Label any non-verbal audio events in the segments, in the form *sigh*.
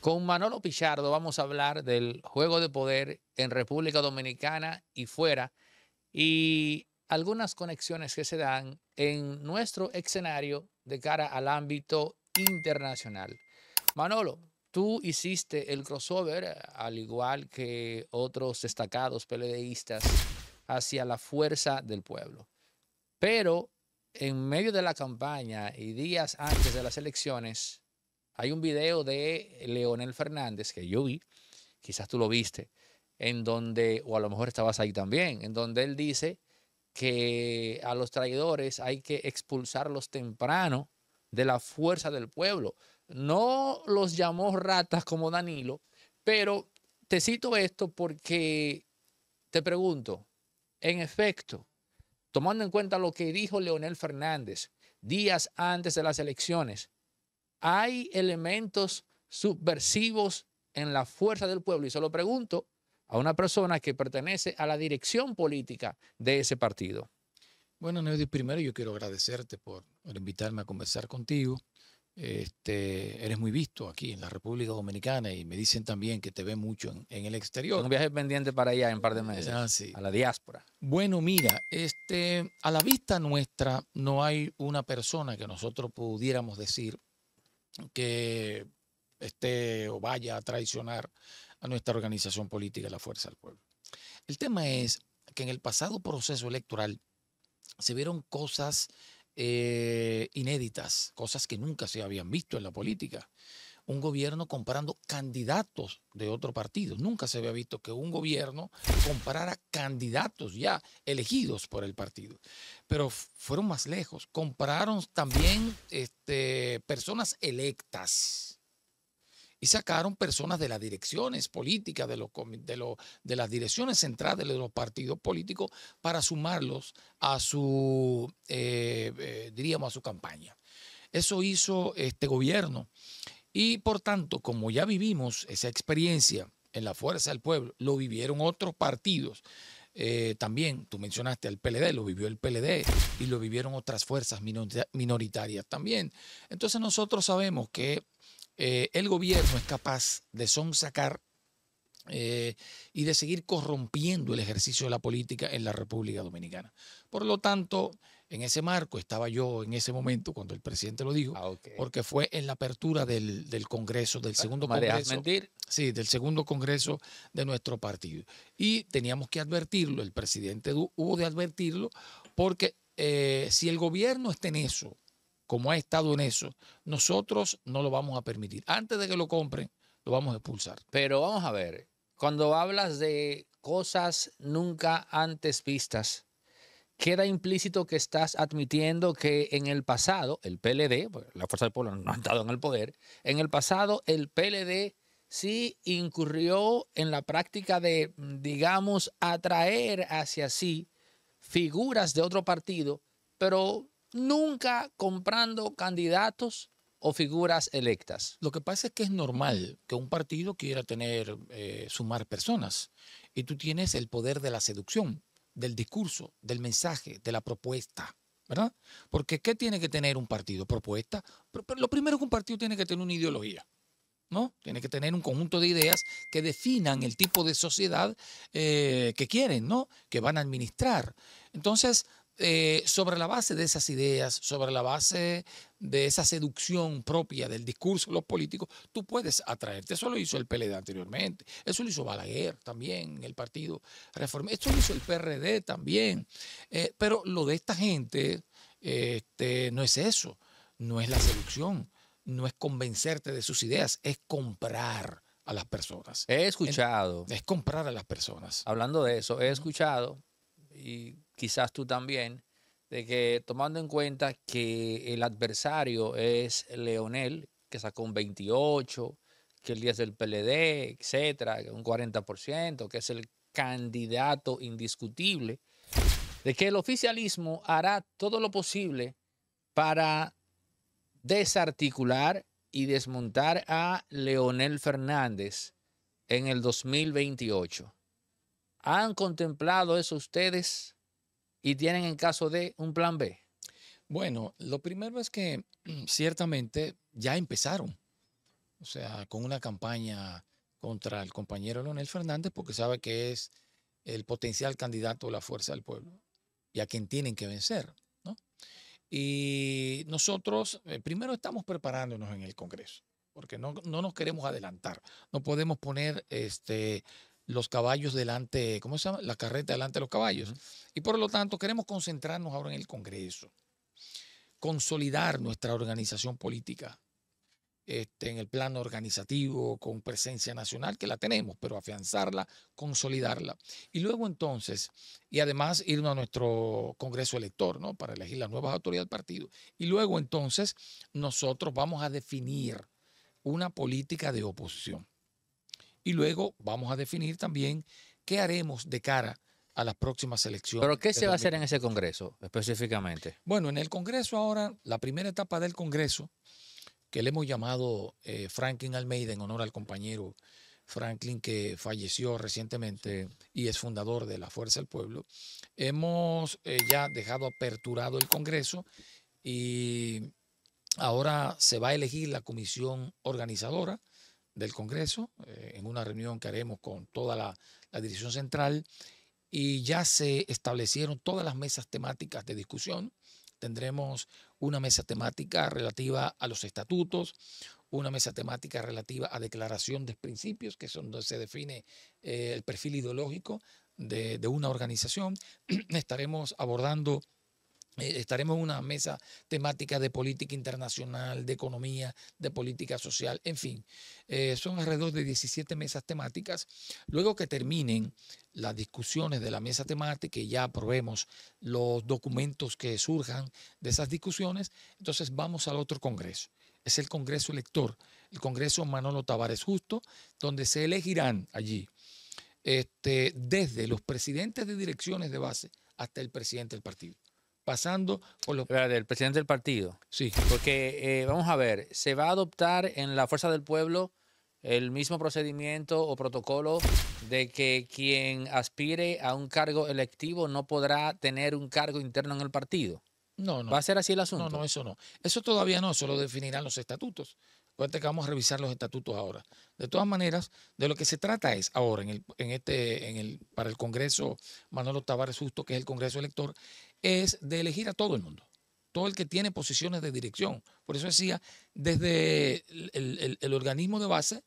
Con Manolo Pichardo vamos a hablar del juego de poder en República Dominicana y fuera y algunas conexiones que se dan en nuestro escenario de cara al ámbito internacional. Manolo, tú hiciste el crossover, al igual que otros destacados peledeístas, hacia la fuerza del pueblo. Pero en medio de la campaña y días antes de las elecciones, hay un video de Leonel Fernández que yo vi, quizás tú lo viste, en donde, o a lo mejor estabas ahí también, en donde él dice que a los traidores hay que expulsarlos temprano de la fuerza del pueblo. No los llamó ratas como Danilo, pero te cito esto porque te pregunto, en efecto, tomando en cuenta lo que dijo Leonel Fernández días antes de las elecciones, hay elementos subversivos en la fuerza del pueblo. Y se lo pregunto a una persona que pertenece a la dirección política de ese partido. Bueno, Neudi, primero yo quiero agradecerte por invitarme a conversar contigo. Este, eres muy visto aquí en la República Dominicana y me dicen también que te ve mucho en, el exterior. Un viaje pendiente para allá en un par de meses, ah, a la diáspora. Bueno, mira, este, a la vista nuestra no hay una persona que nosotros pudiéramos decir que esté o vaya a traicionar a nuestra organización política, la Fuerza del Pueblo. El tema es que en el pasado proceso electoral se vieron cosas eh, inéditas, cosas que nunca se habían visto en la política un gobierno comprando candidatos de otro partido. Nunca se había visto que un gobierno comprara candidatos ya elegidos por el partido. Pero fueron más lejos. Compraron también este, personas electas y sacaron personas de las direcciones políticas, de, los, de, de, las direcciones centrales de los partidos políticos para sumarlos a su, eh, eh, diríamos, a su campaña. Eso hizo este gobierno y por tanto, como ya vivimos esa experiencia en la fuerza del pueblo, lo vivieron otros partidos. Eh, también, tú mencionaste al PLD, lo vivió el PLD y lo vivieron otras fuerzas minoritarias también. Entonces nosotros sabemos que eh, el gobierno es capaz de sonsacar eh, y de seguir corrompiendo el ejercicio de la política en la República Dominicana. Por lo tanto, en ese marco estaba yo en ese momento cuando el presidente lo dijo, ah, porque fue en la apertura del, Congreso, del ah, segundo Congreso. Mentir? Sí, del segundo Congreso de nuestro partido. Y teníamos que advertirlo, el presidente hubo de advertirlo, porque eh, si el gobierno está en eso, como ha estado en eso, nosotros no lo vamos a permitir. Antes de que lo compren, lo vamos a expulsar. Pero vamos a ver, cuando hablas de cosas nunca antes vistas, queda implícito que estás admitiendo que en el pasado, el PLD, pues, la Fuerza del Pueblo no ha estado en el poder, en el pasado el PLD sí incurrió en la práctica de, mm, digamos, atraer hacia sí figuras de otro partido, pero nunca comprando candidatos o figuras electas. Lo que pasa es que es normal que un partido quiera tener, eh, sumar personas, y tú tienes el poder de la seducción del discurso, del mensaje, de la propuesta. ¿Verdad? Porque ¿qué tiene que tener un partido? Propuesta. lo primero que un partido tiene que tener una ideología. ¿no? Tiene que tener un conjunto de ideas que definan el tipo de sociedad eh, que quieren, ¿no? Que van a administrar. Entonces, eh, sobre la base de esas ideas, sobre la base de esa seducción propia del discurso de los políticos, tú puedes atraerte. Eso lo hizo el PLD anteriormente, eso lo hizo Balaguer también, el Partido Reformista, esto lo hizo el PRD también. Eh, pero lo de esta gente este, no es eso, no es la seducción, no es convencerte de sus ideas, es comprar a las personas. He escuchado. Es comprar a las personas. Hablando de eso, he escuchado y quizás tú también, de que tomando en cuenta que el adversario es Leonel, que sacó un 28, que el es del PLD, etcétera, un 40%, que es el candidato indiscutible, de que el oficialismo hará todo lo posible para desarticular y desmontar a Leonel Fernández en el 2028. ¿Han contemplado eso ustedes? y tienen en caso de un plan B? Bueno, lo primero es que *clears throat* ciertamente ya empezaron, o sea, con una campaña contra el compañero Leonel Fernández porque sabe que es el potencial candidato de la fuerza del pueblo y a quien tienen que vencer. Y nosotros eh, primero estamos preparándonos en el Congreso porque no, no, nos queremos adelantar, no podemos poner este, los caballos delante, ¿cómo se llama? La carreta delante de los caballos. Y por lo tanto queremos concentrarnos ahora en el Congreso, consolidar nuestra organización política este, en el plano organizativo, con presencia nacional, que la tenemos, pero afianzarla, consolidarla. Y luego entonces, y además irnos a nuestro Congreso elector, ¿no? Para elegir las nuevas autoridades del partido. Y luego entonces nosotros vamos a definir una política de oposición y luego vamos a definir también qué haremos de cara a las próximas elecciones. ¿Pero qué se va a hacer en ese Congreso específicamente? Bueno, en el Congreso ahora, la primera etapa del Congreso, que le hemos llamado eh, Franklin Almeida en honor al compañero Franklin que falleció recientemente y es fundador de la Fuerza del Pueblo, hemos eh, ya dejado aperturado el Congreso y ahora se va a elegir la comisión organizadora del Congreso, eh, en una reunión que haremos con toda la, dirección central, y ya se establecieron todas las mesas temáticas de discusión. Tendremos una mesa temática relativa a los estatutos, una mesa temática relativa a declaración de principios, que es donde se define eh, el perfil ideológico de, una organización. *clears throat* Estaremos abordando eh, estaremos en una mesa temática de política internacional, de economía, de política social, en fin. Eh, son alrededor de 17 mesas temáticas. Luego que terminen las discusiones de la mesa temática y ya aprobemos los documentos que surjan de esas discusiones, entonces vamos al otro Congreso. Es el Congreso Elector, el Congreso Manolo Tavares Justo, donde se elegirán allí este, desde los presidentes de direcciones de base hasta el presidente del partido pasando por los... Del presidente del partido. Sí. Porque, eh, vamos a ver, ¿se va a adoptar en la Fuerza del Pueblo el mismo procedimiento o protocolo de que quien aspire a un cargo electivo no podrá tener un cargo interno en el partido? No, no. ¿Va a ser así el asunto? No, no, eso no. Eso todavía no, eso lo definirán los estatutos. Acuérdate que vamos a revisar los estatutos ahora. De todas maneras, de lo que se trata es ahora en el, en este, en el, para el Congreso Manolo Tavares Susto, que es el Congreso Elector, es de elegir a todo el mundo, todo el que tiene posiciones de dirección. Por eso decía, desde el, organismo de base,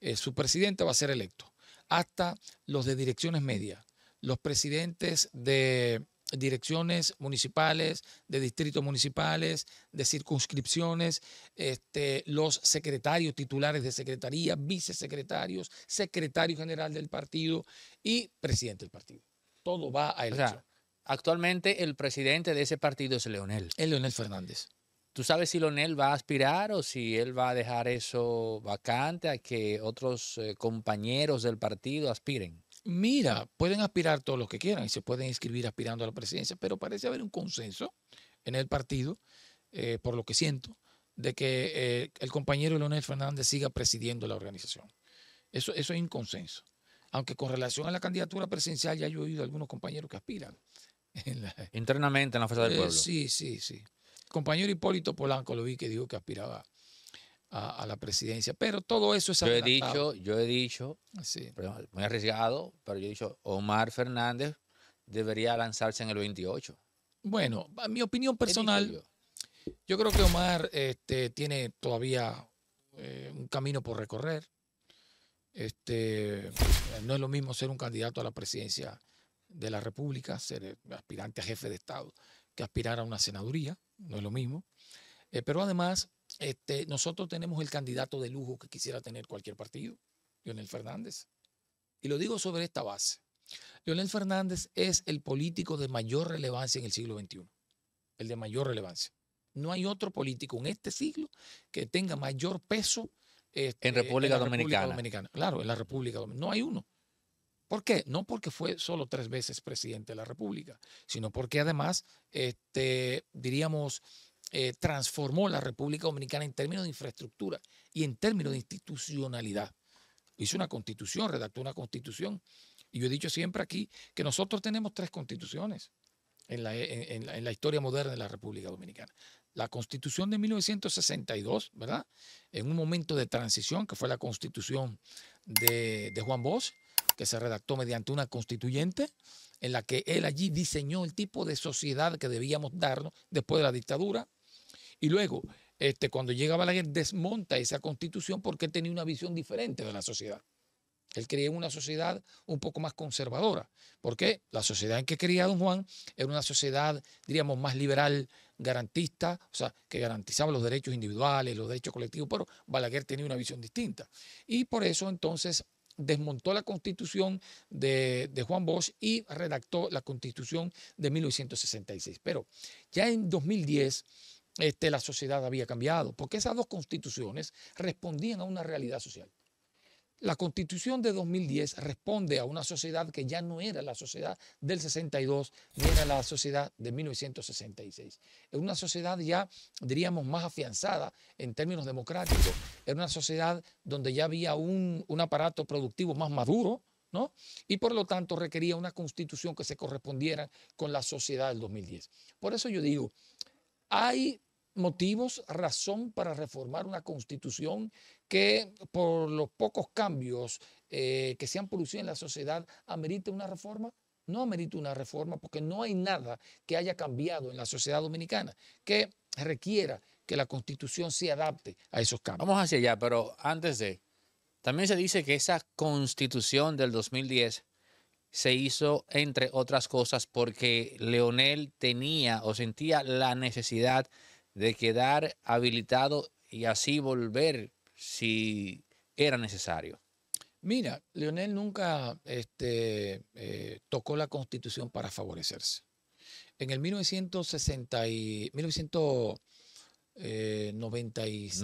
eh, su presidente va a ser electo, hasta los de direcciones medias, los presidentes de direcciones municipales, de distritos municipales, de circunscripciones, este, los secretarios titulares de secretaría, vicesecretarios, secretario general del partido y presidente del partido. Todo va a elección. Actualmente el presidente de ese partido es Leonel. Es Leonel Fernández. ¿Tú sabes si Leonel va a aspirar o si él va a dejar eso vacante a que otros eh, compañeros del partido aspiren? Mira, pueden aspirar todos los que quieran y se pueden inscribir aspirando a la presidencia, pero parece haber un consenso en el partido, eh, por lo que siento, de que eh, el compañero Leonel Fernández siga presidiendo la organización. Eso, eso es un consenso. Aunque con relación a la candidatura presidencial ya yo he oído algunos compañeros que aspiran. *laughs* Internamente en la Fuerza del eh, Pueblo. sí, sí, sí. compañero Hipólito Polanco lo vi que dijo que aspiraba a, la presidencia, pero todo eso es... Yo he dicho, yo he dicho, muy arriesgado, pero yo he dicho, Omar Fernández debería lanzarse en el 28. Bueno, mi opinión personal, yo creo que Omar este, tiene todavía eh, un camino por recorrer. Este, no es lo mismo ser un candidato a la presidencia de la República, ser aspirante a jefe de Estado, que aspirara a una senaduría, no es lo mismo. Eh, pero además, este, nosotros tenemos el candidato de lujo que quisiera tener cualquier partido, Leonel Fernández. Y lo digo sobre esta base. Leonel Fernández es el político de mayor relevancia en el siglo XXI, el de mayor relevancia. No hay otro político en este siglo que tenga mayor peso este, en, República, la Dominicana. República Dominicana. Claro, en la República Dominicana. No hay uno. ¿Por qué? No porque fue solo tres veces presidente de la República, sino porque además, este, diríamos, eh, transformó la República Dominicana en términos de infraestructura y en términos de institucionalidad. Hizo una constitución, redactó una constitución. Y yo he dicho siempre aquí que nosotros tenemos tres constituciones en la, historia moderna de la República Dominicana. La constitución de 1962, ¿verdad? En un momento de transición, que fue la constitución de Juan Bosch que se redactó mediante una constituyente en la que él allí diseñó el tipo de sociedad que debíamos darnos después de la dictadura. Y luego, este, cuando llega Balaguer, desmonta esa constitución porque él tenía una visión diferente de la sociedad. Él creía una sociedad un poco más conservadora, porque la sociedad en que creía don Juan era una sociedad, diríamos, más liberal, garantista, o sea, que garantizaba los derechos individuales, los derechos colectivos, pero Balaguer tenía una visión distinta. Y por eso entonces desmontó la constitución de, Juan Bosch y redactó la constitución de 1966. Pero ya en 2010 este, la sociedad había cambiado, porque esas dos constituciones respondían a una realidad social. La constitución de 2010 responde a una sociedad que ya no era la sociedad del 62 ni era la sociedad de 1966. Era una sociedad ya, diríamos, más afianzada en términos democráticos. Era una sociedad donde ya había un, un aparato productivo más maduro, ¿No? Y por lo tanto requería una constitución que se correspondiera con la sociedad del 2010. Por eso yo digo, hay motivos, razón para reformar una constitución que por los pocos cambios eh, que se han producido en la sociedad amerita una reforma? No amerita una reforma porque no hay nada que haya cambiado en la sociedad dominicana que requiera que la constitución se adapte a esos cambios. Vamos hacia allá, pero antes de, también se dice que esa constitución del 2010 se hizo, entre otras cosas, porque Leonel tenía o sentía la necesidad de quedar habilitado y así volver si era necesario. Mira, Leonel nunca este, eh, tocó la constitución para favorecerse. En el 1960 y, 1996,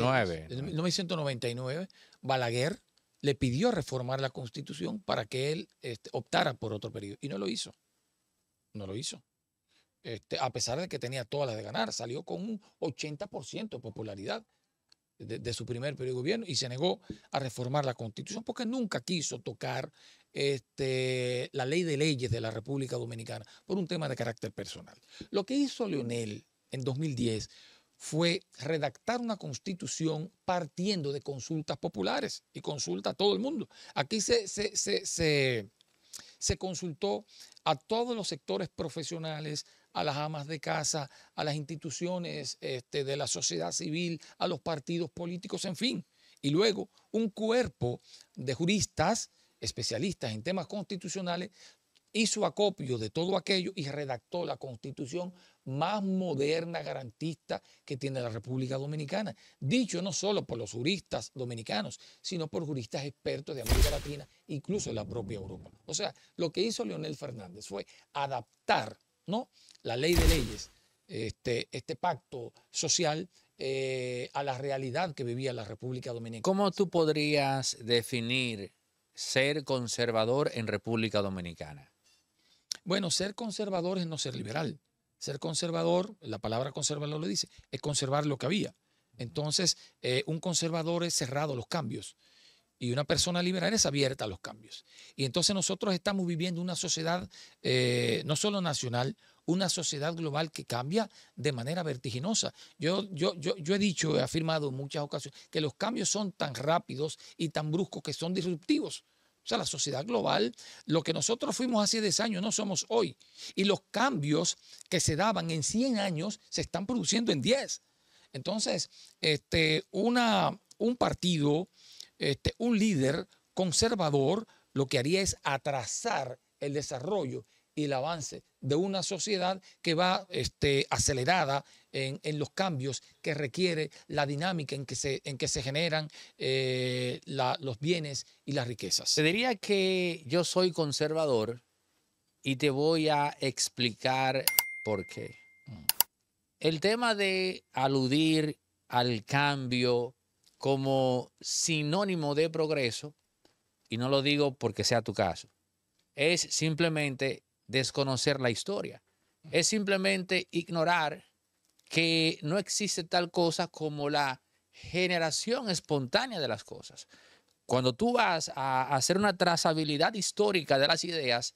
1999, eh, Balaguer le pidió reformar la constitución para que él este, optara por otro periodo y no lo hizo. No lo hizo. Este, a pesar de que tenía todas las de ganar, salió con un 80% de popularidad de, su primer periodo de gobierno y se negó a reformar la constitución porque nunca quiso tocar este, la ley de leyes de la República Dominicana por un tema de carácter personal. Lo que hizo Leonel en 2010 fue redactar una constitución partiendo de consultas populares y consulta a todo el mundo. Aquí se se consultó a todos los sectores profesionales, a las amas de casa, a las instituciones este, de la sociedad civil, a los partidos políticos, en fin. Y luego un cuerpo de juristas especialistas en temas constitucionales hizo acopio de todo aquello y redactó la constitución más moderna, garantista que tiene la República Dominicana, dicho no solo por los juristas dominicanos, sino por juristas expertos de América Latina, incluso de la propia Europa. O sea, lo que hizo Leonel Fernández fue adaptar ¿no? la ley de leyes, este, este pacto social eh, a la realidad que vivía la República Dominicana. ¿Cómo tú podrías definir ser conservador en República Dominicana? Bueno, ser conservador es no ser liberal. Ser conservador, la palabra conservador lo dice, es conservar lo que había. Entonces, eh, un conservador es cerrado a los cambios y una persona liberal es abierta a los cambios. Y entonces nosotros estamos viviendo una sociedad eh, no solo nacional, una sociedad global que cambia de manera vertiginosa. Yo, yo, yo, yo he dicho, he afirmado en muchas ocasiones, que los cambios son tan rápidos y tan bruscos que son disruptivos. O sea, la sociedad global, lo que nosotros fuimos hace 10 años no somos hoy. Y los cambios que se daban en 100 años se están produciendo en 10. Entonces, este, una, un partido, este, un líder conservador, lo que haría es atrasar el desarrollo y el avance de una sociedad que va este, acelerada en, los cambios que requiere la dinámica en que se, en que se generan eh, los bienes y las riquezas. Te diría que yo soy conservador y te voy a explicar por qué. Mm. El tema de aludir al cambio como sinónimo de progreso, y no lo digo porque sea tu caso, es simplemente desconocer la historia. Es simplemente ignorar que no existe tal cosa como la generación espontánea de las cosas. Cuando tú vas a hacer una trazabilidad histórica de las ideas,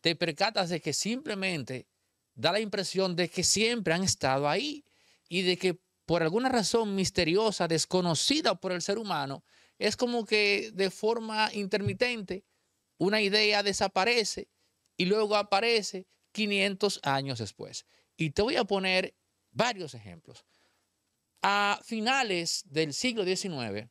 te percatas de que simplemente da la impresión de que siempre han estado ahí y de que por alguna razón misteriosa, desconocida por el ser humano, es como que de forma intermitente una idea desaparece y luego aparece 500 años después. Y te voy a poner varios ejemplos. A finales del siglo XIX,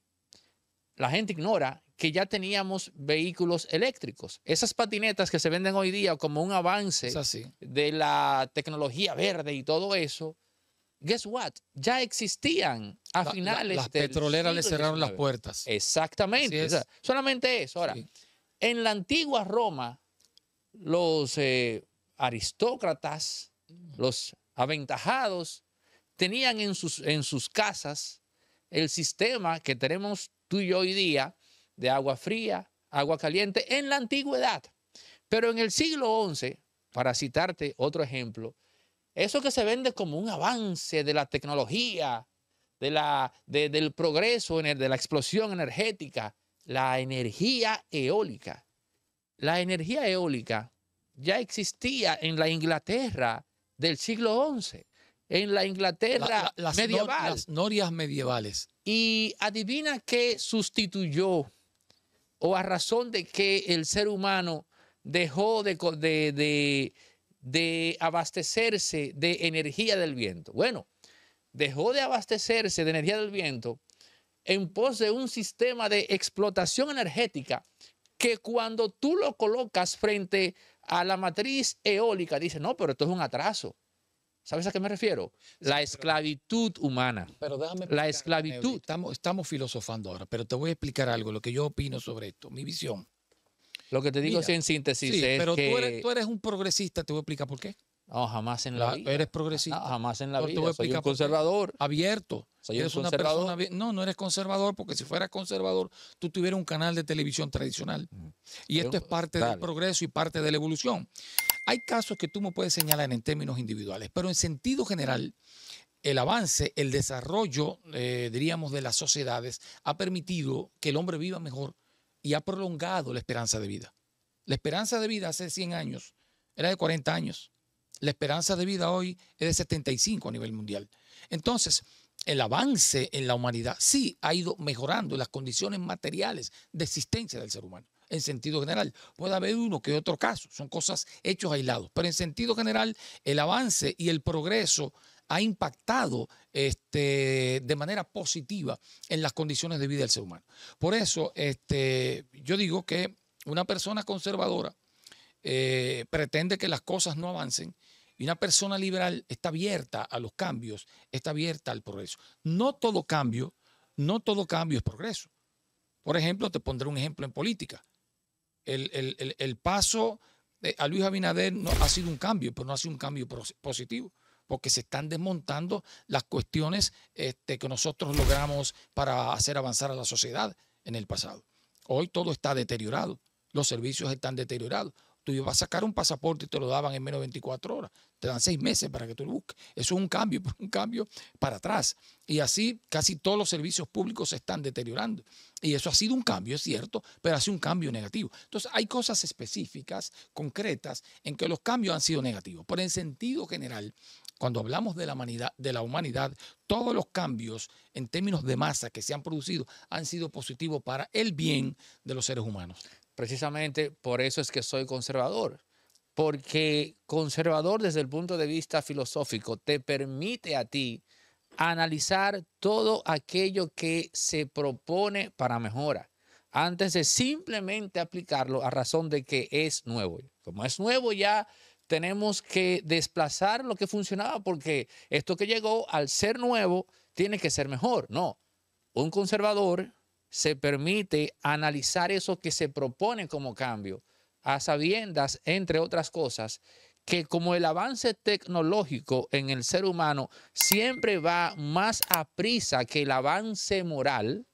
la gente ignora que ya teníamos vehículos eléctricos. Esas patinetas que se venden hoy día como un avance de la tecnología verde y todo eso, guess what? Ya existían a finales la, las petroleras le cerraron las puertas. Exactamente. solamente eso. Ahora, en la antigua Roma, los eh, aristócratas, los aventajados, tenían en sus, casas el sistema que tenemos tú y hoy día de agua fría, agua caliente, en la antigüedad. Pero en el siglo XI, para citarte otro ejemplo, eso que se vende como un avance de la tecnología, del progreso, de la explosión energética, la energía eólica, la energía eólica ya existía en la Inglaterra del siglo XI, en la Inglaterra medieval. las norias medievales. Y adivina qué sustituyó o a razón de que el ser humano dejó de, de abastecerse de energía del viento. Bueno, dejó de abastecerse de energía del viento en pos de un sistema de explotación energética que cuando tú lo colocas frente a la matriz eólica, dice, no, pero esto es un atraso. ¿Sabes a qué me refiero? La esclavitud humana. Pero déjame la esclavitud. Estamos, estamos filosofando ahora, pero te voy a explicar algo, lo que yo opino sobre esto, mi visión. Lo que te digo es en síntesis es pero que... tú, tú eres un progresista, te voy a explicar por qué jamás en la, vida. Eres progresista. jamás en la vida. soy un conservador. Abierto. no, no eres conservador porque si fueras conservador, tú tuvieras un canal de televisión tradicional. Y esto es parte del progreso y parte de la evolución. Hay casos que tú me puedes señalar en términos individuales, pero en sentido general, el avance, el desarrollo, eh, diríamos, de las sociedades ha permitido que el hombre viva mejor y ha prolongado la esperanza de vida. La esperanza de vida hace 100 años era de 40 años. La esperanza de vida hoy es de 75 a nivel mundial. Entonces, el avance en la humanidad sí ha ido mejorando las condiciones materiales de existencia del ser humano, en sentido general. Puede haber uno que otro caso, son cosas hechos aislados, pero en sentido general el avance y el progreso ha impactado este, de manera positiva en las condiciones de vida del ser humano. Por eso este, yo digo que una persona conservadora eh, pretende que las cosas no avancen y una persona liberal está abierta a los cambios, está abierta al progreso. No todo cambio, no todo cambio es progreso. Por ejemplo, te pondré un ejemplo en política. El, paso a Luis Abinader no, ha sido un cambio, pero no ha sido un cambio positivo porque se están desmontando las cuestiones este, que nosotros logramos para hacer avanzar a la sociedad en el pasado. Hoy todo está deteriorado, los servicios están deteriorados. Tú ibas a sacar un pasaporte y te lo daban en menos de 24 horas. Te dan seis meses para que tú lo busques. Eso es un cambio, *laughs* un cambio para atrás. Y así casi todos los servicios públicos se están deteriorando. Y eso ha sido un cambio, es cierto, pero ha sido un cambio negativo. Entonces hay cosas específicas, concretas, en que los cambios han sido negativos. Por en sentido general, cuando hablamos de la, humanidad, de la humanidad, todos los cambios en términos de masa que se han producido han sido positivos para el bien de los seres humanos. Precisamente por eso es que soy conservador, porque conservador desde el punto de vista filosófico te permite a ti analizar todo aquello que se propone para mejora antes de simplemente aplicarlo a razón de que es nuevo. Como es nuevo ya tenemos que desplazar lo que funcionaba porque esto que llegó al ser nuevo tiene que ser mejor. No, un conservador se permite analizar eso que se propone como cambio, a sabiendas, entre otras cosas, que como el avance tecnológico en el ser humano siempre va más a prisa que el avance moral,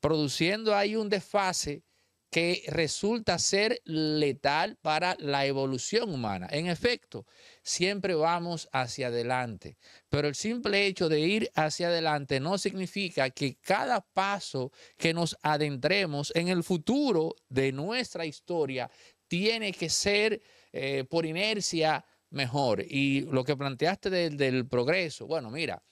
produciendo ahí un desfase que resulta ser letal para la evolución humana. En efecto, siempre vamos hacia adelante, pero el simple hecho de ir hacia adelante no significa que cada paso que nos adentremos en el futuro de nuestra historia tiene que ser eh, por inercia mejor. Y lo que planteaste del, del progreso, bueno, mira,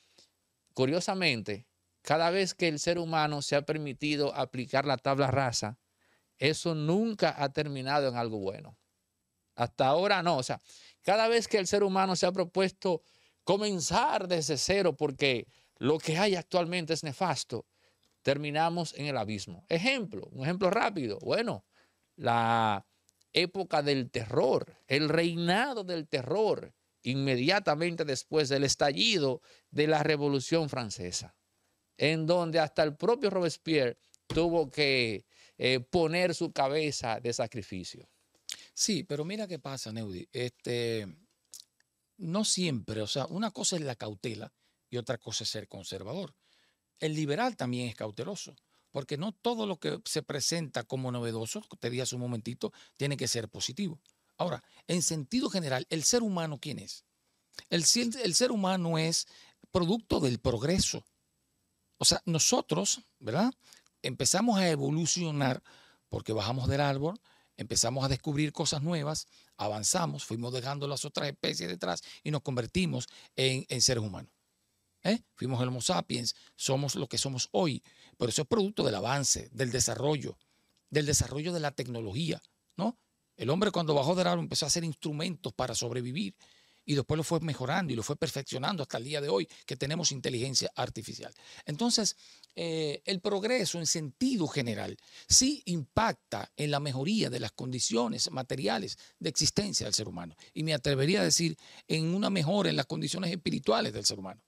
curiosamente, cada vez que el ser humano se ha permitido aplicar la tabla rasa, eso nunca ha terminado en algo bueno. Hasta ahora no. O sea, cada vez que el ser humano se ha propuesto comenzar desde cero porque lo que hay actualmente es nefasto, terminamos en el abismo. Ejemplo, un ejemplo rápido. Bueno, la época del terror, el reinado del terror, inmediatamente después del estallido de la Revolución Francesa, en donde hasta el propio Robespierre tuvo que eh, poner su cabeza de sacrificio. Sí, pero mira qué pasa, Neudi. Este, no siempre, o sea, una cosa es la cautela y otra cosa es ser conservador. El liberal también es cauteloso, porque no todo lo que se presenta como novedoso, te diría hace un momentito, tiene que ser positivo. Ahora, en sentido general, ¿el ser humano quién es? El, el ser humano es producto del progreso. O sea, nosotros, ¿verdad? empezamos a evolucionar porque bajamos del árbol, empezamos a descubrir cosas nuevas, avanzamos, fuimos dejando las otras especies detrás y nos convertimos en, en seres humanos. ¿eh? Fuimos el Homo sapiens, somos lo que somos hoy, pero eso es producto del avance, del desarrollo, del desarrollo de la tecnología, ¿no? El hombre cuando bajó del árbol empezó a hacer instrumentos para sobrevivir y después lo fue mejorando y lo fue perfeccionando hasta el día de hoy que tenemos inteligencia artificial. Entonces, eh, el progreso en sentido general sí impacta en la mejoría de las condiciones materiales de existencia del ser humano. Y me atrevería a decir, en una mejora en las condiciones espirituales del ser humano.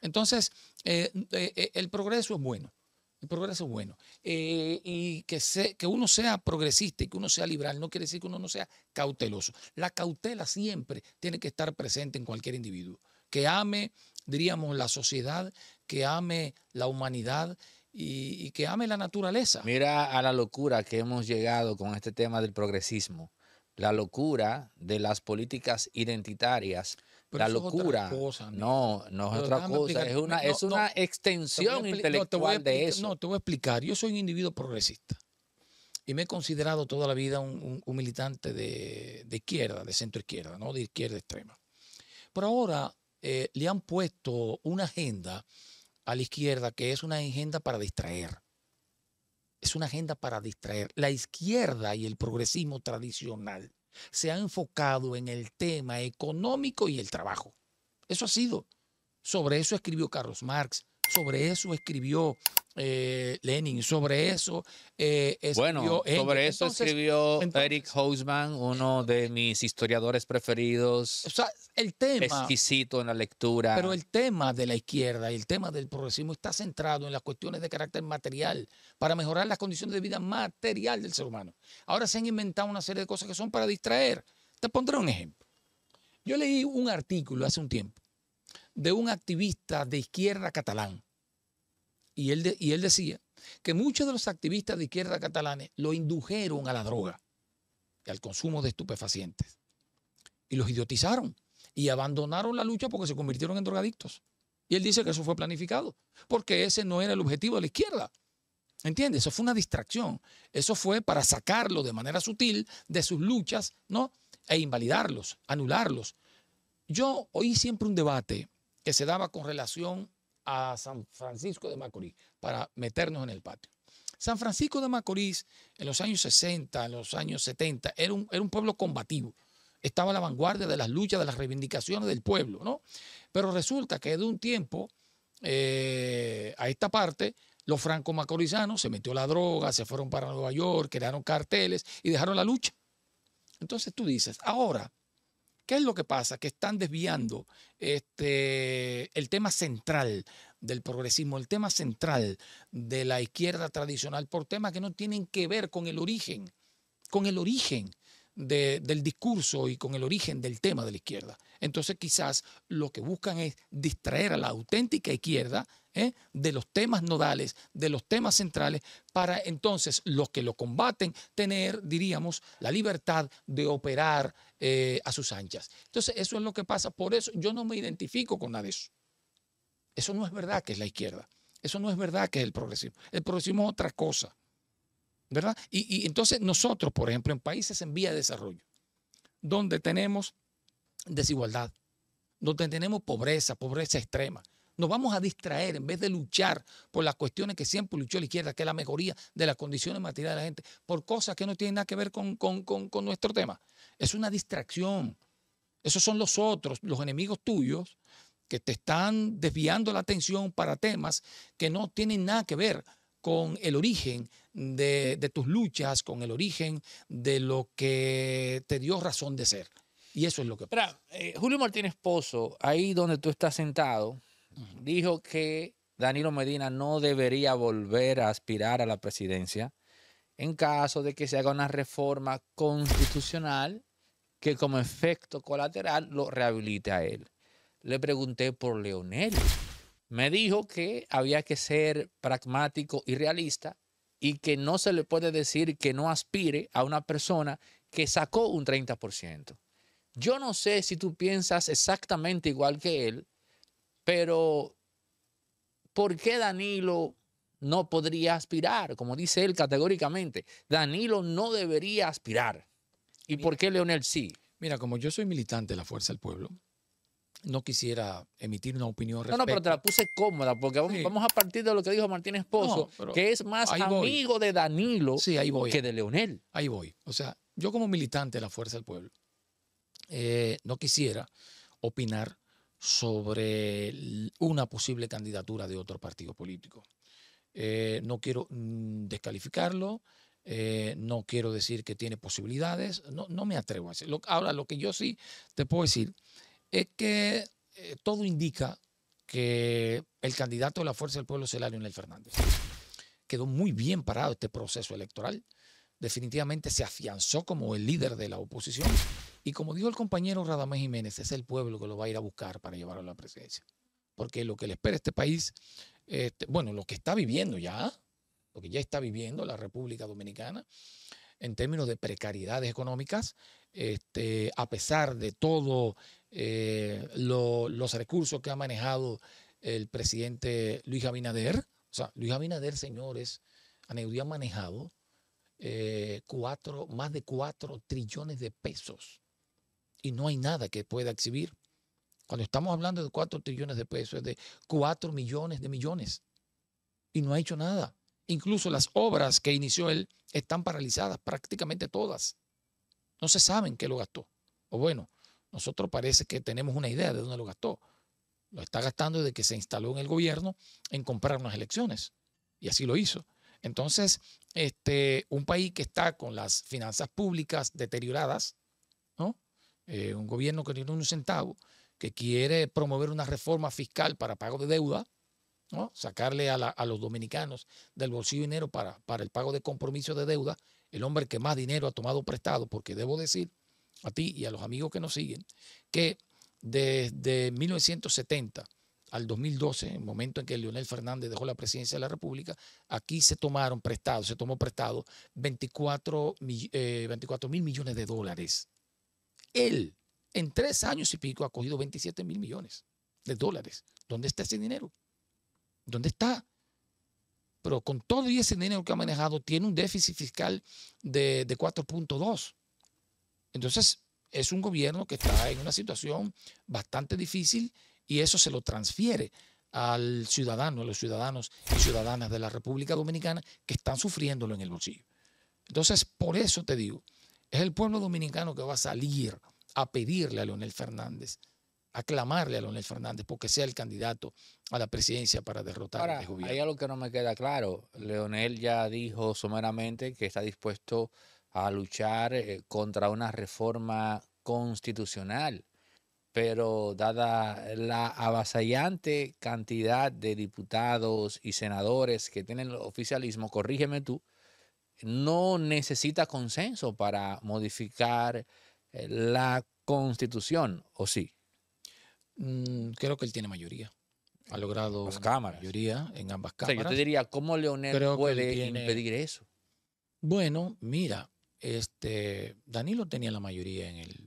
Entonces, eh, eh, el progreso es bueno. El progreso es bueno. y que, que uno sea progresista y que uno sea liberal no quiere decir que uno no sea cauteloso. La cautela siempre tiene que estar presente en cualquier individuo. Que ame, diríamos, la sociedad, que ame la humanidad y, que ame la naturaleza. Mira a la locura que hemos llegado con este tema del progresismo, la locura de las políticas identitarias. la locura. no, no es otra cosa. Es una, es una extensión intelectual de eso. No, te voy a explicar. Yo soy un individuo progresista. Y me he considerado toda la vida un, militante de, izquierda, de centro izquierda, no de izquierda extrema. Pero ahora eh, le han puesto una agenda a la izquierda, que es una agenda para distraer. Es una agenda para distraer. La izquierda y el progresismo tradicional se han enfocado en el tema económico y el trabajo. Eso ha sido. Sobre eso escribió Carlos Marx, sobre eso escribió eh, Lenin, sobre eso eh, escribió Bueno, sobre eso escribió Eric Houseman, uno de mis historiadores preferidos. O sea, el tema. Exquisito en la lectura. Pero el tema de la izquierda y el tema del progresismo está centrado en las cuestiones de carácter material, para mejorar las condiciones de vida material del ser humano. Ahora se han inventado una serie de cosas que son para distraer. Te pondré un ejemplo. Yo leí un artículo hace un tiempo de un activista de izquierda catalán. Y él, y él decía que muchos de los activistas de izquierda catalanes lo indujeron a la droga al consumo de estupefacientes. Y los idiotizaron y abandonaron la lucha porque se convirtieron en drogadictos. Y él dice que eso fue planificado, porque ese no era el objetivo de la izquierda. ¿Entiendes? Eso fue una distracción. Eso fue para sacarlo de manera sutil de sus luchas, ¿no? E invalidarlos, anularlos. Yo oí siempre un debate que se daba con relación a San Francisco de Macorís, para meternos en el patio. San Francisco de Macorís, en los años 60, en los años 70, era un, pueblo combativo. Estaba a la vanguardia de las luchas, de las reivindicaciones del pueblo, ¿no? Pero resulta que de un tiempo eh, a esta parte, los franco-macorizanos se metió la droga, se fueron para Nueva York, crearon carteles y dejaron la lucha. Entonces tú dices, ahora ¿Qué es lo que pasa? Que están desviando este, el tema central del progresismo, el tema central de la izquierda tradicional por temas que no tienen que ver con el origen, con el origen del discurso y con el origen del tema de la izquierda. Entonces quizás lo que buscan es distraer a la auténtica izquierda ¿eh? de los temas nodales, de los temas centrales, para entonces los que lo combaten tener, diríamos, la libertad de operar eh, a sus anchas. Entonces eso es lo que pasa. Por eso yo no me identifico con nada de eso. Eso no es verdad que es la izquierda. Eso no es verdad que es el progresismo. El progresismo es otra cosa. ¿verdad? Y, entonces nosotros, por ejemplo, en países en vía de desarrollo, donde tenemos desigualdad, donde tenemos pobreza, pobreza extrema, nos vamos a distraer en vez de luchar por las cuestiones que siempre luchó la izquierda, que es la mejoría de las condiciones materiales de la gente, por cosas que no tienen nada que ver con, con nuestro tema. Es una distracción. Esos son los otros, los enemigos tuyos, que te están desviando la atención para temas que no tienen nada que ver con el origen de, tus luchas, con el origen de lo que te dio razón de ser. Y eso es lo que pasa. Eh, Julio Martínez Pozo, ahí donde tú estás sentado, dijo que Danilo Medina no debería volver a aspirar a la presidencia en caso de que se haga una reforma constitucional que como efecto colateral lo rehabilite a él. Le pregunté por Leonel me dijo que había que ser pragmático y realista y que no se le puede decir que no aspire a una persona que sacó un 30%. Yo no sé si tú piensas exactamente igual que él, pero ¿por qué Danilo no podría aspirar? Como dice él categóricamente, Danilo no debería aspirar. ¿Y por qué Leonel sí? Mira, como yo soy militante de la Fuerza del Pueblo, no quisiera emitir una opinión respecto. No, no, pero te la puse cómoda, porque vamos a partir de lo que dijo Martín Esposo, que es más amigo de Danilo que de Leonel. Ahí voy. O sea, yo como militante de la Fuerza del Pueblo, eh, no quisiera opinar sobre una posible candidatura de otro partido político. Eh, no quiero mm, descalificarlo, eh, no quiero decir que tiene posibilidades, no, no me atrevo a decirlo. Ahora, lo que yo sí te puedo decir es que eh, todo indica que el candidato de la Fuerza del Pueblo es el Leonel Fernández. Quedó muy bien parado este proceso electoral. Definitivamente se afianzó como el líder de la oposición. Y como dijo el compañero Radamés Jiménez, es el pueblo que lo va a ir a buscar para llevarlo a la presidencia. Porque lo que le espera a este país, este, bueno, lo que está viviendo ya, lo que ya está viviendo la República Dominicana, en términos de precariedades económicas, este, a pesar de todo eh, los recursos que ha manejado el presidente Luis Abinader. O sea, Luis Abinader, señores, Aneudí ha manejado eh, más de 4 trillones de pesos y no hay nada que pueda exhibir. Cuando estamos hablando de 4 trillones de pesos, es de 4 millones de millones y no ha hecho nada. Incluso las obras que inició él están paralizadas, prácticamente todas. No se saben qué lo gastó. O bueno, nosotros parece que tenemos una idea de dónde lo gastó. Lo está gastando desde que se instaló en el gobierno en comprar unas elecciones. Y así lo hizo. Entonces, este, un país que está con las finanzas públicas deterioradas, ¿no? Eh, un gobierno que tiene un centavo, que quiere promover una reforma fiscal para pago de deuda, ¿no? sacarle a, los dominicanos del bolsillo dinero para, para el pago de compromiso de deuda, el hombre que más dinero ha tomado prestado, porque debo decir a ti y a los amigos que nos siguen, que desde 1970 al 2012, el momento en que Leonel Fernández dejó la presidencia de la República, aquí se tomaron prestados, se tomó prestado 24 eh, mil millones de dólares. Él, en tres años y pico, ha cogido 27 mil millones de dólares. ¿Dónde está ese dinero? ¿Dónde está? Pero con todo ese dinero que ha manejado, tiene un déficit fiscal de 4.2. Entonces, es un gobierno que está en una situación bastante difícil y eso se lo transfiere al ciudadano, a los ciudadanos y ciudadanas de la República Dominicana que están sufriéndolo en el bolsillo. Entonces, por eso te digo, es el pueblo dominicano que va a salir a pedirle a Leonel Fernández, a clamarle a Leonel Fernández porque sea el candidato a la presidencia para derrotar a este Hay algo que no me queda claro. Leonel ya dijo someramente que está dispuesto a luchar eh, contra una reforma constitucional, pero dada la avasallante cantidad de diputados y senadores que tienen el oficialismo, corrígeme tú, no necesita consenso para modificar eh, la constitución, ¿o sí? Mm, creo que él tiene mayoría. Ha logrado mayoría en ambas cámaras. yo te diría, ¿cómo Leonel puede impedir eso? Bueno, mira, este, Danilo tenía la mayoría en el,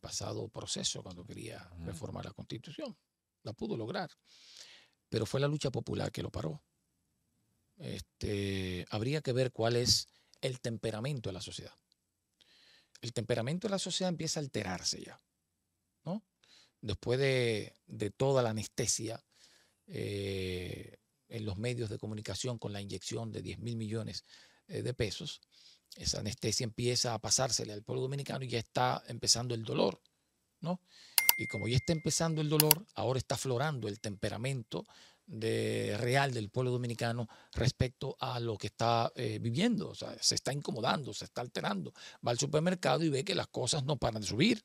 pasado proceso cuando quería reformar la constitución. La pudo lograr. Pero fue la lucha popular que lo paró. Este, habría que ver cuál es el temperamento de la sociedad. El temperamento de la sociedad empieza a alterarse ya. ¿no? Después de, toda la anestesia eh, en los medios de comunicación con la inyección de 10 mil millones eh, de pesos. Esa anestesia empieza a pasársele al pueblo dominicano y ya está empezando el dolor, ¿no? Y como ya está empezando el dolor, ahora está aflorando el temperamento de, real del pueblo dominicano respecto a lo que está eh, viviendo. O sea, se está incomodando, se está alterando. Va al supermercado y ve que las cosas no paran de subir,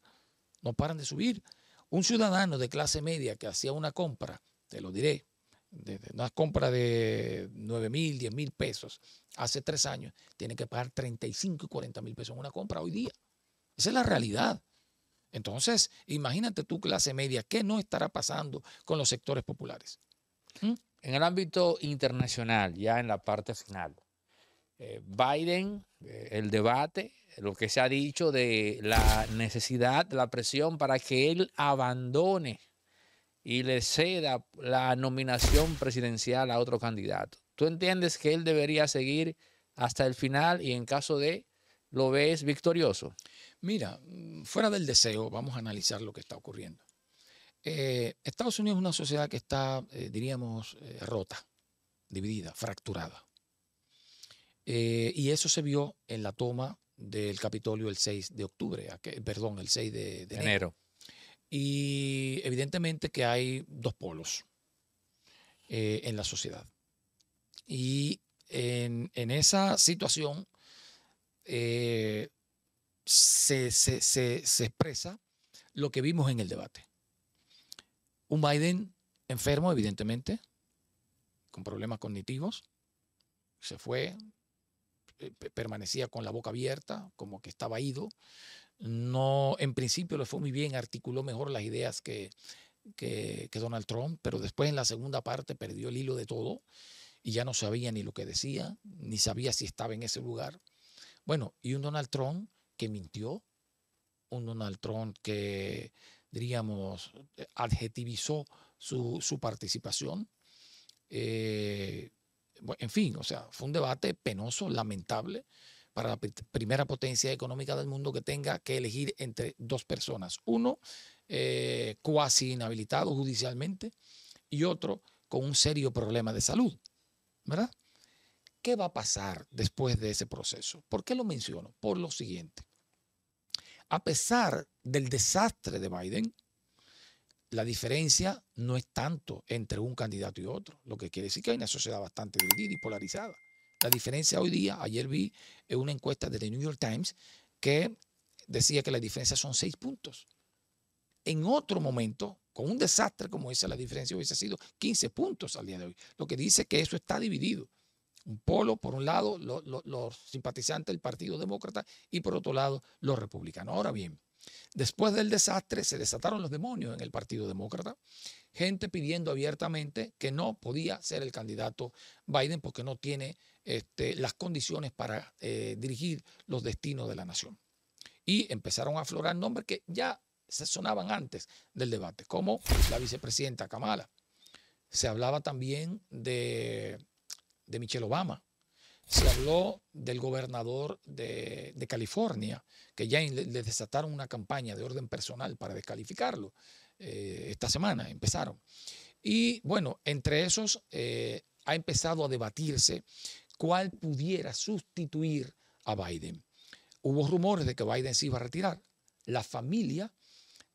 no paran de subir. Un ciudadano de clase media que hacía una compra, te lo diré, de, una compra de 9 mil, 10 mil pesos hace tres años, tiene que pagar 35 y 40 mil pesos en una compra hoy día. Esa es la realidad. Entonces, imagínate tú, clase media, ¿qué no estará pasando con los sectores populares? ¿Mm? En el ámbito internacional, ya en la parte final, eh, Biden, eh, el debate, lo que se ha dicho de la necesidad, la presión para que él abandone y le ceda la nominación presidencial a otro candidato. ¿Tú entiendes que él debería seguir hasta el final y en caso de lo ves victorioso? Mira, mm, fuera del deseo, vamos a analizar lo que está ocurriendo. Eh, Estados Unidos es una sociedad que está, eh, diríamos, eh, rota, dividida, fracturada. y eso se vio en la toma del Capitolio el 6 de octubre, perdón, el 6 de, enero. Y evidentemente que hay dos polos eh, en la sociedad. Y en, esa situación eh, se, se expresa lo que vimos en el debate. Un Biden enfermo, evidentemente, con problemas cognitivos, se fue, eh, permanecía con la boca abierta, como que estaba ido, no, en principio le fue muy bien, articuló mejor las ideas que, que, Donald Trump, pero después en la segunda parte perdió el hilo de todo y ya no sabía ni lo que decía, ni sabía si estaba en ese lugar. Bueno, y un Donald Trump que mintió, un Donald Trump que, diríamos, adjetivizó su, participación. Eh, en fin, o sea, fue un debate penoso, lamentable para la primera potencia económica del mundo que tenga que elegir entre dos personas. Uno eh, cuasi inhabilitado judicialmente y otro con un serio problema de salud. ¿Verdad? ¿Qué va a pasar después de ese proceso? ¿Por qué lo menciono? Por lo siguiente. A pesar del desastre de Biden, la diferencia no es tanto entre un candidato y otro, lo que quiere decir que hay una sociedad bastante dividida y polarizada. La diferencia hoy día, ayer vi en una encuesta de The New York Times que decía que la diferencia son seis puntos. En otro momento, con un desastre como ese, la diferencia hubiese sido 15 puntos al día de hoy. Lo que dice que eso está dividido. Un polo, por un lado, los simpatizantes del Partido Demócrata y por otro lado, los republicanos. Ahora bien, después del desastre se desataron los demonios en el Partido Demócrata. Gente pidiendo abiertamente que no podía ser el candidato Biden porque no tiene este, las condiciones para eh, dirigir los destinos de la nación. Y empezaron a aflorar nombres que ya se sonaban antes del debate, como la vicepresidenta Kamala. Se hablaba también de, Michelle Obama. Se habló del gobernador de, California, que ya le desataron una campaña de orden personal para descalificarlo. Eh, esta semana empezaron. Y bueno, entre esos eh, ha empezado a debatirse cuál pudiera sustituir a Biden. Hubo rumores de que Biden se iba a retirar. La familia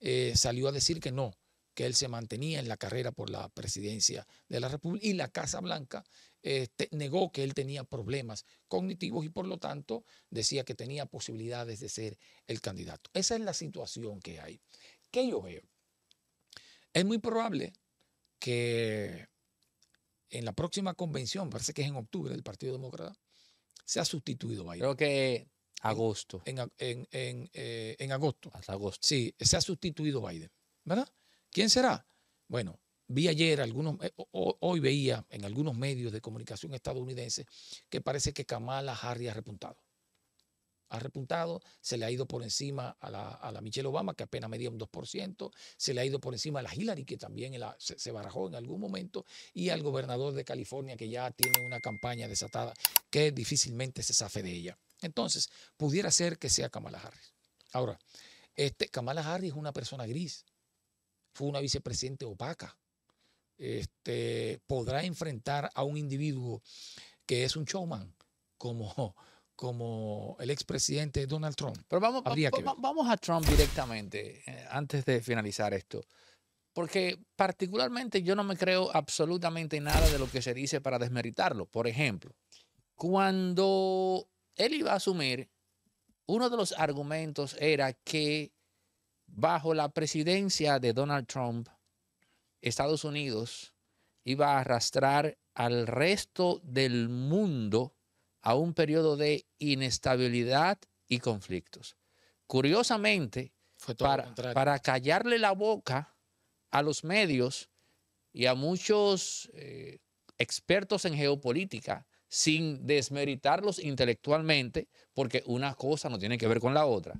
eh, salió a decir que no, que él se mantenía en la carrera por la presidencia de la República y la Casa Blanca este, negó que él tenía problemas cognitivos y por lo tanto decía que tenía posibilidades de ser el candidato. Esa es la situación que hay. ¿Qué yo veo? Es muy probable que en la próxima convención, parece que es en octubre del Partido Demócrata, se ha sustituido Biden. Creo que agosto. En, en, eh, en, agosto. Hasta agosto. Sí, se ha sustituido Biden. ¿Verdad? ¿Quién será? Bueno, vi ayer algunos, eh, hoy veía en algunos medios de comunicación estadounidenses que parece que Kamala Harris ha repuntado ha repuntado, se le ha ido por encima a la, Michelle Obama, que apenas medía un 2%, se le ha ido por encima a la Hillary, que también se, barajó en algún momento, y al gobernador de California, que ya tiene una campaña desatada que difícilmente se zafe de ella. Entonces, pudiera ser que sea Kamala Harris. Ahora, este, Kamala Harris es una persona gris, fue una vicepresidente opaca. Este, podrá enfrentar a un individuo que es un showman, como como el expresidente Donald Trump. Pero vamos, a Trump directamente, eh, antes de finalizar esto. Porque particularmente yo no me creo absolutamente nada de lo que se dice para desmeritarlo. Por ejemplo, cuando él iba a asumir, uno de los argumentos era que bajo la presidencia de Donald Trump, Estados Unidos iba a arrastrar al resto del mundo a un periodo de inestabilidad y conflictos. Curiosamente, para, callarle la boca a los medios y a muchos eh, expertos en geopolítica, sin desmeritarlos intelectualmente, porque una cosa no tiene que ver con la otra,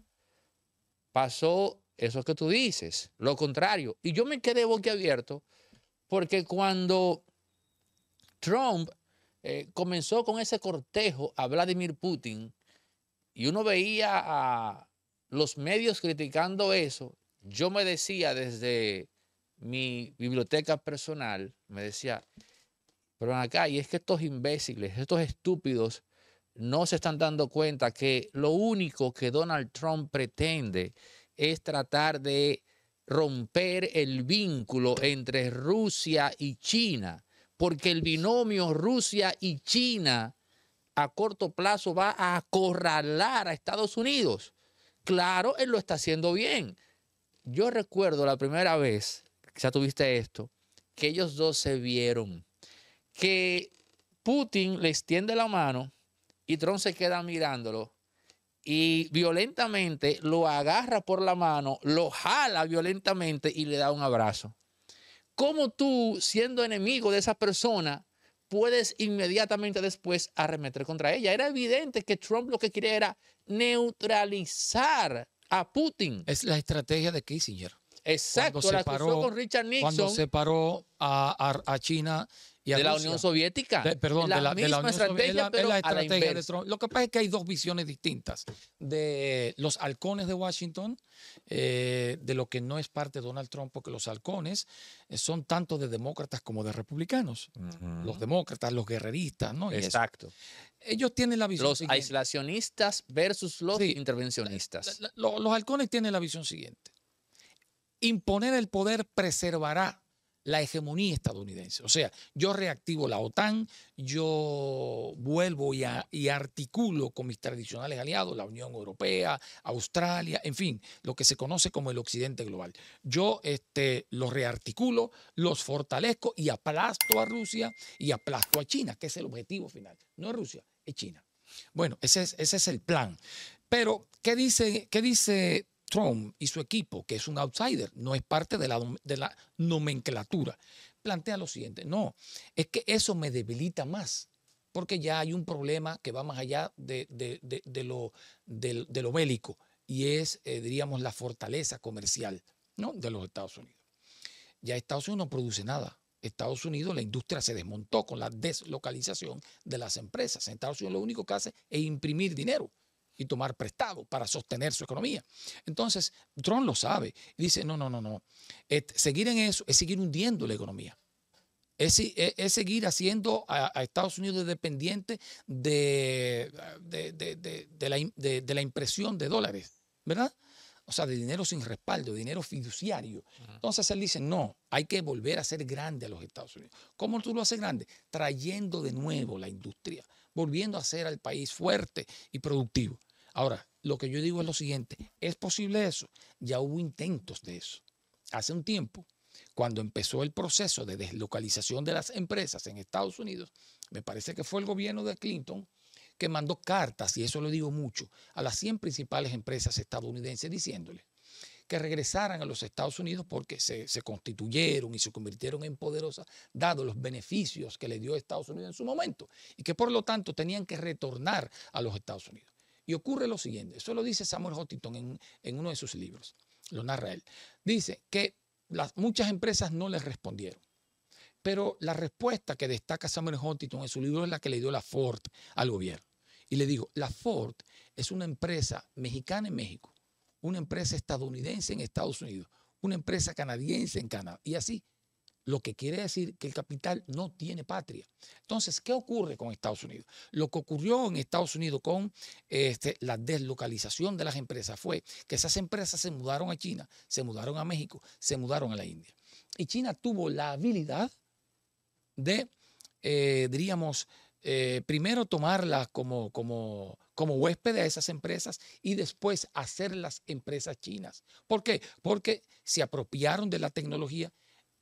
pasó eso que tú dices, lo contrario. Y yo me quedé boquiabierto porque cuando Trump eh, comenzó con ese cortejo a Vladimir Putin y uno veía a los medios criticando eso, yo me decía desde mi biblioteca personal, me decía, pero acá, y es que estos imbéciles, estos estúpidos, no se están dando cuenta que lo único que Donald Trump pretende es tratar de romper el vínculo entre Rusia y China porque el binomio Rusia y China a corto plazo va a acorralar a Estados Unidos. Claro, él lo está haciendo bien. Yo recuerdo la primera vez, que ya tuviste esto, que ellos dos se vieron, que Putin le extiende la mano y Trump se queda mirándolo y violentamente lo agarra por la mano, lo jala violentamente y le da un abrazo. ¿Cómo tú, siendo enemigo de esa persona, puedes inmediatamente después arremeter contra ella? Era evidente que Trump lo que quería era neutralizar a Putin. Es la estrategia de Kissinger. Exacto, cuando la separó, con Richard Nixon. Cuando separó a China de la Unión Soviética. perdón, de, la, Unión estrategia, de Lo que pasa es que hay dos visiones distintas de los halcones de Washington, eh, de lo que no es parte de Donald Trump, porque los halcones eh, son tanto de demócratas como de republicanos. Los demócratas, los guerreristas, ¿no? Exacto. Ellos tienen la visión. Los aislacionistas versus los intervencionistas. los halcones tienen la visión siguiente. Imponer el poder preservará la hegemonía estadounidense. O sea, yo reactivo la OTAN, yo vuelvo y, articulo con mis tradicionales aliados, la Unión Europea, Australia, en fin, lo que se conoce como el Occidente Global. Yo este, los rearticulo, los fortalezco y aplasto a Rusia y aplasto a China, que es el objetivo final. No es Rusia, es China. Bueno, ese es, ese es el plan. Pero, ¿qué dice, qué dice Trump y su equipo, que es un outsider, no es parte de la, de la nomenclatura, plantea lo siguiente, no, es que eso me debilita más, porque ya hay un problema que va más allá de, de lo, bélico, y es, eh, diríamos, la fortaleza comercial ¿no? de los Estados Unidos. Ya Estados Unidos no produce nada, Estados Unidos, la industria se desmontó con la deslocalización de las empresas. En Estados Unidos lo único que hace es imprimir dinero y tomar prestado para sostener su economía. Entonces, Trump lo sabe. Dice, no, no, no, no. seguir en eso es seguir hundiendo la economía. Es, e, seguir haciendo a, Estados Unidos dependiente de, de, la, impresión de dólares, ¿verdad? O sea, de dinero sin respaldo, de dinero fiduciario. Entonces él dice, no, hay que volver a ser grande a los Estados Unidos. ¿Cómo tú lo haces grande? Trayendo de nuevo la industria, volviendo a hacer al país fuerte y productivo. Ahora, lo que yo digo es lo siguiente, ¿es posible eso? Ya hubo intentos de eso. Hace un tiempo, cuando empezó el proceso de deslocalización de las empresas en Estados Unidos, me parece que fue el gobierno de Clinton que mandó cartas, y eso lo digo mucho, a las 100 principales empresas estadounidenses diciéndoles, que regresaran a los Estados Unidos porque se, constituyeron y se convirtieron en poderosas, dado los beneficios que le dio Estados Unidos en su momento, y que por lo tanto tenían que retornar a los Estados Unidos. Y ocurre lo siguiente, eso lo dice Samuel Huntington en, uno de sus libros, lo narra él. Dice que las, muchas empresas no les respondieron. Pero la respuesta que destaca Samuel Hottington en su libro es la que le dio la Ford al gobierno. Y le digo, la Ford es una empresa mexicana en México una empresa estadounidense en Estados Unidos, una empresa canadiense en Canadá, y así. Lo que quiere decir que el capital no tiene patria. Entonces, ¿qué ocurre con Estados Unidos? Lo que ocurrió en Estados Unidos con este, la deslocalización de las empresas fue que esas empresas se mudaron a China, se mudaron a México, se mudaron a la India. Y China tuvo la habilidad de, eh, diríamos, eh, primero tomarlas como, como como huésped a esas empresas y después hacer las empresas chinas. ¿Por qué? Porque se apropiaron de la tecnología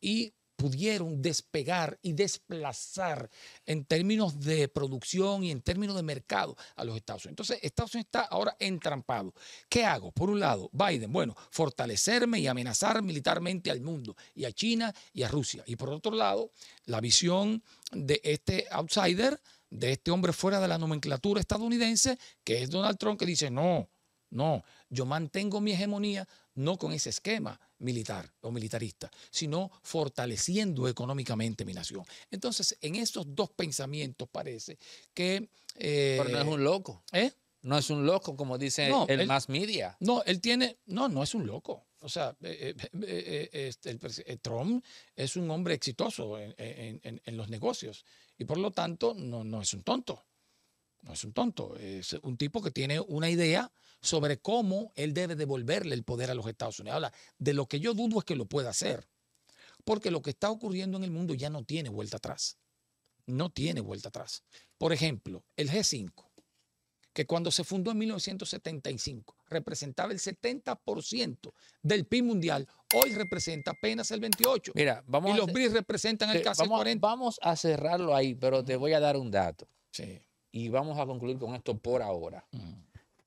y pudieron despegar y desplazar en términos de producción y en términos de mercado a los Estados Unidos. Entonces, Estados Unidos está ahora entrampado. ¿Qué hago? Por un lado, Biden, bueno, fortalecerme y amenazar militarmente al mundo y a China y a Rusia. Y por otro lado, la visión de este outsider de este hombre fuera de la nomenclatura estadounidense, que es Donald Trump, que dice, no, no, yo mantengo mi hegemonía no con ese esquema militar o militarista, sino fortaleciendo económicamente mi nación. Entonces, en esos dos pensamientos parece que... Eh, Pero no es un loco. ¿Eh? No es un loco, como dice el mass media. No, él tiene... No, no es un loco. O sea, eh, eh, *laughs* eh, este, Trump es un hombre exitoso en, los negocios y por lo tanto no, no es un tonto. No es un tonto, es un tipo que tiene una idea sobre cómo él debe devolverle el poder a los Estados Unidos. Ahora, de lo que yo dudo es que lo pueda hacer, porque lo que está ocurriendo en el mundo ya no tiene vuelta atrás. No tiene vuelta atrás. Por ejemplo, el G5 que cuando se fundó en 1975 representaba el 70% del PIB mundial, hoy representa apenas el 28%. Mira, vamos y los BRICS representan el casi 40%. Vamos a cerrarlo ahí, pero te voy a dar un dato. Sí. Y vamos a concluir con esto por ahora. Mm.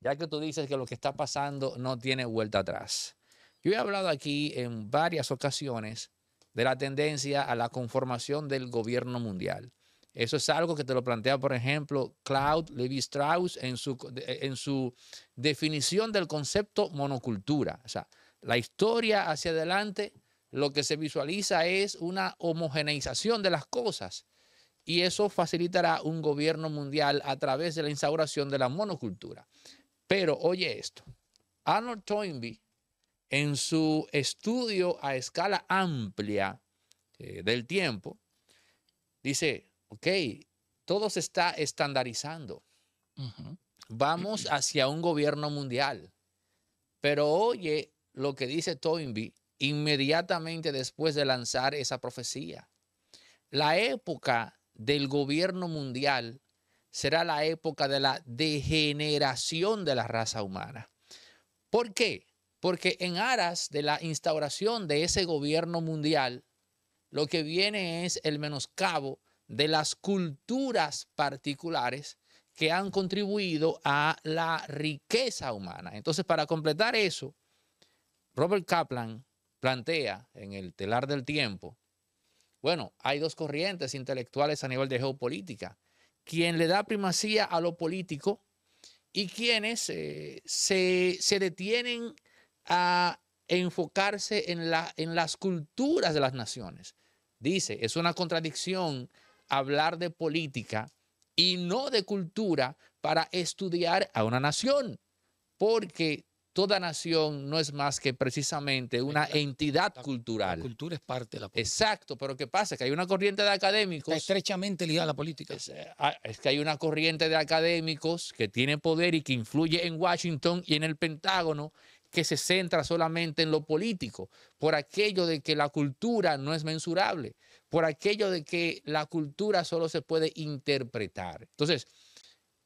Ya que tú dices que lo que está pasando no tiene vuelta atrás. Yo he hablado aquí en varias ocasiones de la tendencia a la conformación del gobierno mundial. Eso es algo que te lo plantea, por ejemplo, Claude Levi Strauss en su, en su definición del concepto monocultura. O sea, la historia hacia adelante lo que se visualiza es una homogeneización de las cosas y eso facilitará un gobierno mundial a través de la instauración de la monocultura. Pero oye esto, Arnold Toynbee en su estudio a escala amplia eh, del tiempo dice, ok, todo se está estandarizando. Vamos hacia un gobierno mundial. Pero oye lo que dice Toynbee inmediatamente después de lanzar esa profecía. La época del gobierno mundial será la época de la degeneración de la raza humana. ¿Por qué? Porque en aras de la instauración de ese gobierno mundial, lo que viene es el menoscabo de las culturas particulares que han contribuido a la riqueza humana. Entonces, para completar eso, Robert Kaplan plantea en el telar del tiempo, bueno, hay dos corrientes intelectuales a nivel de geopolítica, quien le da primacía a lo político y quienes eh, se, detienen a enfocarse en, la, en las culturas de las naciones. Dice, es una contradicción hablar de política y no de cultura para estudiar a una nación, porque toda nación no es más que precisamente una entidad cultural. La cultura es parte de la política. Exacto, pero ¿qué pasa? Que hay una corriente de académicos. estrechamente ligada a la política. Ah, es, que hay una corriente de académicos que tiene poder y que influye en Washington y en el Pentágono que se centra solamente en lo político, por aquello de que la cultura no es mensurable por aquello de que la cultura solo se puede interpretar. Entonces,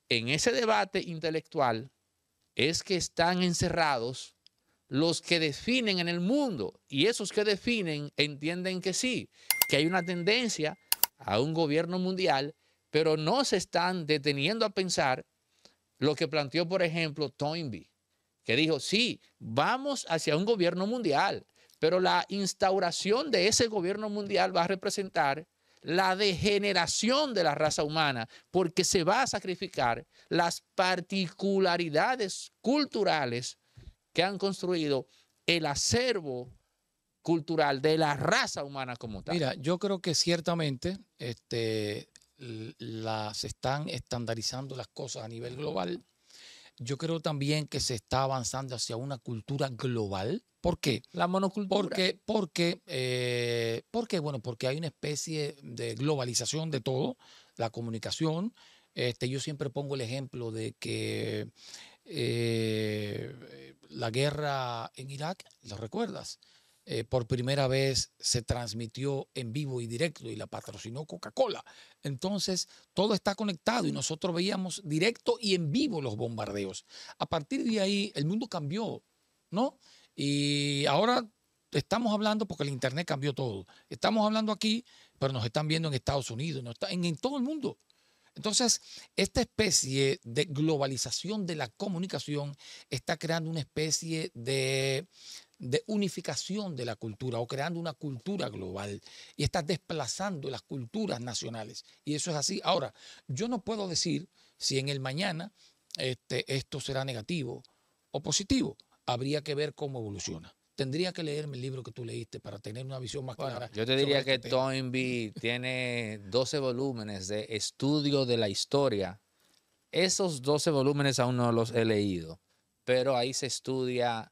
en ese debate intelectual es que están encerrados los que definen en el mundo y esos que definen entienden que sí, que hay una tendencia a un gobierno mundial, pero no se están deteniendo a pensar lo que planteó, por ejemplo, Toynbee, que dijo, sí, vamos hacia un gobierno mundial, pero la instauración de ese gobierno mundial va a representar la degeneración de la raza humana, porque se va a sacrificar las particularidades culturales que han construido el acervo cultural de la raza humana como tal. Mira, yo creo que ciertamente se este, están estandarizando las cosas a nivel global. Yo creo también que se está avanzando hacia una cultura global ¿Por qué? La monocultura. Porque, porque, eh, porque, bueno, porque hay una especie de globalización de todo, la comunicación. Este, yo siempre pongo el ejemplo de que eh, la guerra en Irak, ¿lo recuerdas? Eh, por primera vez se transmitió en vivo y directo y la patrocinó Coca-Cola. Entonces, todo está conectado y nosotros veíamos directo y en vivo los bombardeos. A partir de ahí, el mundo cambió, ¿no? Y ahora estamos hablando porque el Internet cambió todo. Estamos hablando aquí, pero nos están viendo en Estados Unidos, en, todo el mundo. Entonces, esta especie de globalización de la comunicación está creando una especie de, unificación de la cultura o creando una cultura global y está desplazando las culturas nacionales. Y eso es así. Ahora, yo no puedo decir si en el mañana este, esto será negativo o positivo habría que ver cómo evoluciona. Tendría que leerme el libro que tú leíste para tener una visión más clara. Yo te diría este que Toynbee tiene 12 volúmenes de estudio de la historia. Esos 12 volúmenes aún no los he leído, pero ahí se estudia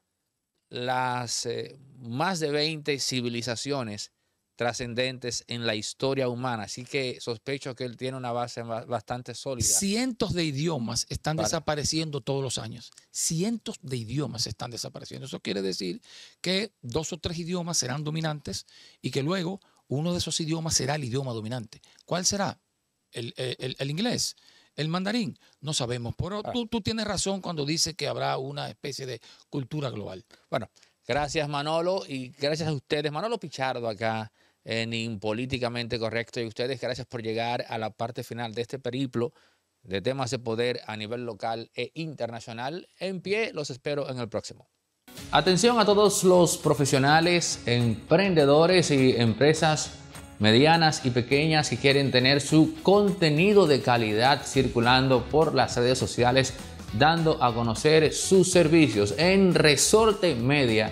las eh, más de 20 civilizaciones trascendentes en la historia humana. Así que sospecho que él tiene una base bastante sólida. Cientos de idiomas están desapareciendo todos los años. Cientos de idiomas están desapareciendo. Eso quiere decir que dos o tres idiomas serán dominantes y que luego uno de esos idiomas será el idioma dominante. ¿Cuál será? El, inglés. El mandarín, no sabemos, pero ah. tú, tú tienes razón cuando dices que habrá una especie de cultura global. Bueno, gracias Manolo y gracias a ustedes. Manolo Pichardo acá en ni políticamente correcto. Y ustedes, gracias por llegar a la parte final de este periplo de temas de poder a nivel local e internacional. En pie, los espero en el próximo. Atención a todos los profesionales, emprendedores y empresas medianas y pequeñas que quieren tener su contenido de calidad circulando por las redes sociales, dando a conocer sus servicios en Resorte Media